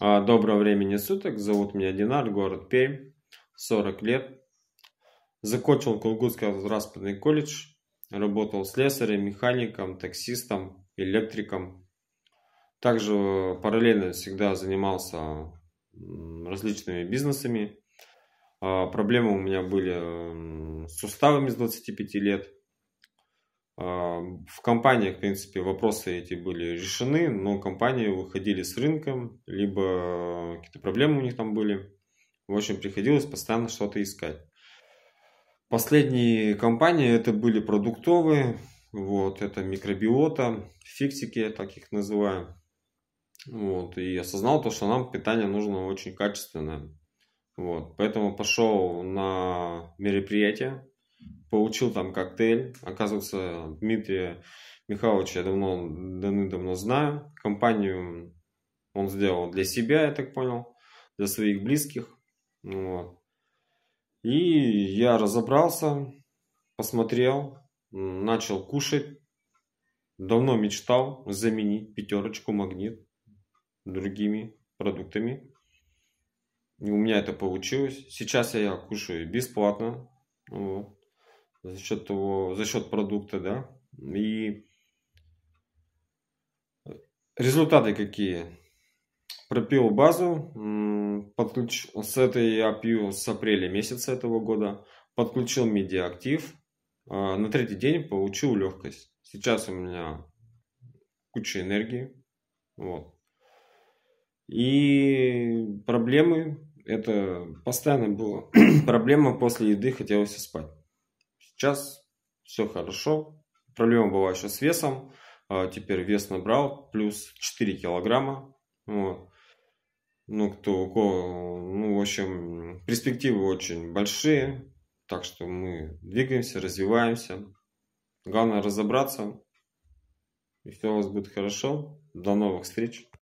А, доброго времени суток. Зовут меня Динар, город Пермь, 40 лет. Закончил Кулгутский разраспадный колледж. Работал слесарем, механиком, таксистом, электриком. Также параллельно всегда занимался различными бизнесами. А, проблемы у меня были с суставами с 25 лет – а, в компаниях, в принципе, вопросы эти были решены, но компании выходили с рынком, либо э, какие-то проблемы у них там были. В общем, приходилось постоянно что-то искать. Последние компании это были продуктовые, вот, это микробиота, фиксики, я так их называю. Вот, и осознал то, что нам питание нужно очень качественное. Вот, поэтому пошел на мероприятие, получил там коктейль. Оказывается, Дмитрия Михайловича я давно, давно, давно знаю. Компанию он сделал для себя, я так понял, для своих близких. Вот. И я разобрался, посмотрел, начал кушать. Давно мечтал заменить пятерочку магнит другими продуктами. И у меня это получилось. Сейчас я кушаю бесплатно. Вот за счет того, за счет продукта, да, и результаты какие. Пропил базу, подключ... с этой API с апреля месяца этого года, подключил медиа-актив, а, на третий день получил легкость. Сейчас у меня куча энергии, вот. И проблемы, это постоянно была проблема после еды, хотелось спать. Сейчас все хорошо. Проблема была еще с весом. А, теперь вес набрал плюс 4 килограмма. Вот. Ну, кто, ну, в общем, перспективы очень большие. Так что мы двигаемся, развиваемся. Главное разобраться. И все у вас будет хорошо. До новых встреч.